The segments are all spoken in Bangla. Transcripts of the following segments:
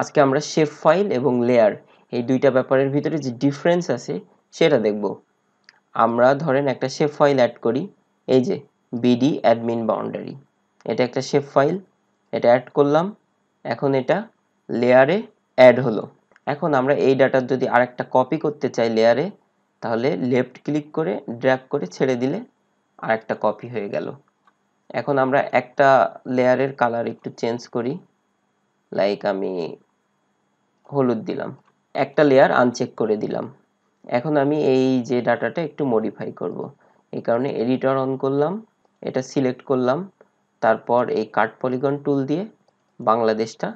আজকে আমরা শেপ ফাইল এবং লেয়ার এই দুইটা ব্যাপারের ভিতরে যে ডিফারেন্স আছে সেটা দেখব আমরা ধরেন একটা শেপ ফাইল অ্যাড করি এই যে বিডি অ্যাডমিন বাউন্ডারি এটা একটা শেপ ফাইল এটা অ্যাড করলাম এখন এটা লেয়ারে অ্যাড হলো এখন আমরা এই ডাটার যদি আরেকটা কপি করতে চাই লেয়ারে তাহলে লেফট ক্লিক করে ড্র্যাক করে ছেড়ে দিলে আরেকটা কপি হয়ে গেল এখন আমরা একটা লেয়ারের কালার একটু চেঞ্জ করি লাইক আমি হলুদ দিলাম একটা লেয়ার আনচেক করে দিলাম এখন আমি এই যে ডাটাটা একটু মডিফাই করব। এই কারণে এডিটর অন করলাম এটা সিলেক্ট করলাম তারপর এই কাট পলিগন টুল দিয়ে বাংলাদেশটা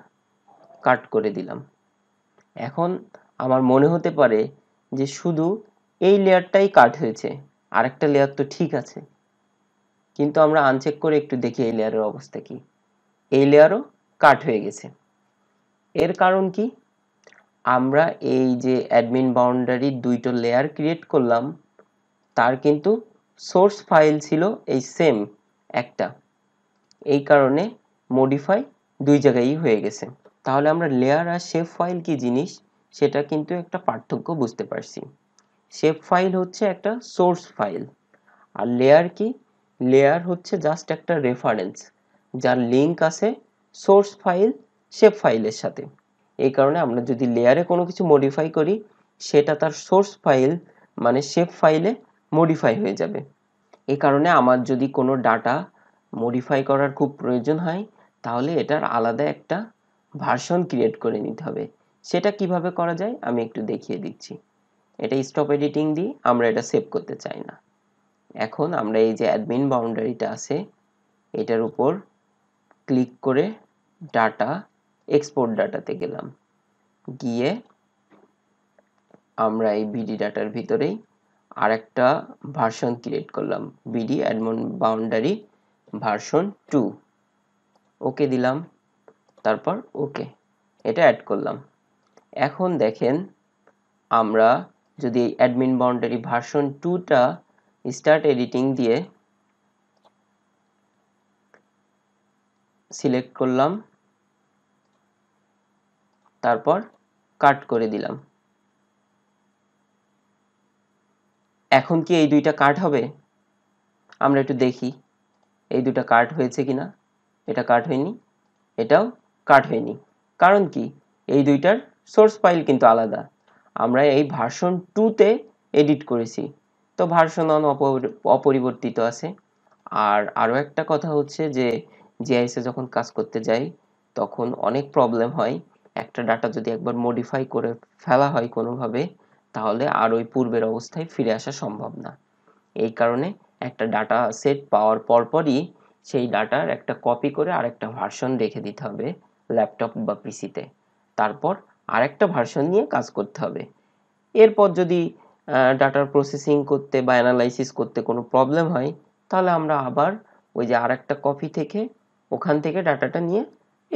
কাট করে দিলাম এখন আমার মনে হতে পারে যে শুধু এই লেয়ারটাই কাট হয়েছে আরেকটা লেয়ার তো ঠিক আছে কিন্তু আমরা আনচেক করে একটু দেখি এই লেয়ারের অবস্থা কি এই লেয়ারও কাট হয়ে গেছে এর কারণ কি আমরা এই যে অ্যাডমিন বাউন্ডারির দুইটো লেয়ার ক্রিয়েট করলাম তার কিন্তু সোর্স ফাইল ছিল এই সেম একটা এই কারণে মডিফাই দুই জায়গায়ই হয়ে গেছে তাহলে আমরা লেয়ার আর শেপ ফাইল কি জিনিস সেটা কিন্তু একটা পার্থক্য বুঝতে পারছি শেপ ফাইল হচ্ছে একটা সোর্স ফাইল আর লেয়ার কি লেয়ার হচ্ছে জাস্ট একটা রেফারেন্স যার লিঙ্ক আছে সোর্স ফাইল শেপ ফাইলের সাথে এই কারণে আমরা যদি লেয়ারে কোনো কিছু মডিফাই করি সেটা তার সোর্স ফাইল মানে শেপ ফাইলে মডিফাই হয়ে যাবে এ কারণে আমার যদি কোনো ডাটা মডিফাই করার খুব প্রয়োজন হয় তাহলে এটার আলাদা একটা ভার্সন ক্রিয়েট করে নিতে হবে সেটা কিভাবে করা যায় আমি একটু দেখিয়ে দিচ্ছি এটা স্টপ এডিটিং দিয়ে আমরা এটা সেভ করতে চাই না এখন আমরা এই যে অ্যাডমিন বাউন্ডারিটা আছে এটার উপর ক্লিক করে ডাটা এক্সপোর্ট ডাটাতে গেলাম গিয়ে আমরা এই বিডি ডাটার ভিতরেই আর একটা ভার্সন ক্রিয়েট করলাম BD admin boundary version two okay দিলাম তারপর ওকে এটা অ্যাড করলাম এখন দেখেন আমরা যদি এই অ্যাডমিন বাউন্ডারি ভার্সন টুটা স্টার্ট এডিটিং দিয়ে সিলেক্ট করলাম তারপর কাট করে দিলাম এখন কি এই দুইটা কাট হবে আমরা একটু দেখি এই দুটা কাট হয়েছে কি না এটা কাট হয়নি এটাও কাট হয়নি কারণ কি এই দুইটার সোর্স ফাইল কিন্তু আলাদা আমরা এই ভার্সন টুতে এডিট করেছি তো ভার্সন অন অপরিবর্তিত আছে আর আরও একটা কথা হচ্ছে যে জিআইসে যখন কাজ করতে যাই তখন অনেক প্রবলেম হয় একটা ডাটা যদি একবার মডিফাই করে ফেলা হয় কোনোভাবে তাহলে আর ওই পূর্বের অবস্থায় ফিরে আসা সম্ভব না এই কারণে একটা ডাটা সেট পাওয়ার পরপরই সেই ডাটার একটা কপি করে আরেকটা ভার্সন রেখে দিতে হবে ল্যাপটপ বা পিসিতে তারপর আরেকটা ভার্সন নিয়ে কাজ করতে হবে এরপর যদি ডাটার প্রসেসিং করতে বা অ্যানালাইসিস করতে কোনো প্রবলেম হয় তাহলে আমরা আবার ওই যে আর একটা কপি থেকে ওখান থেকে ডাটাটা নিয়ে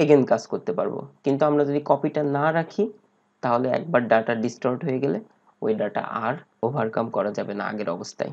এগেন কাজ করতে পারবো কিন্তু আমরা যদি কপিটা না রাখি তাহলে একবার ডাটা ডিস্টর্ট হয়ে গেলে ওই ডাটা আর ওভারকাম করা যাবে না আগের অবস্থায়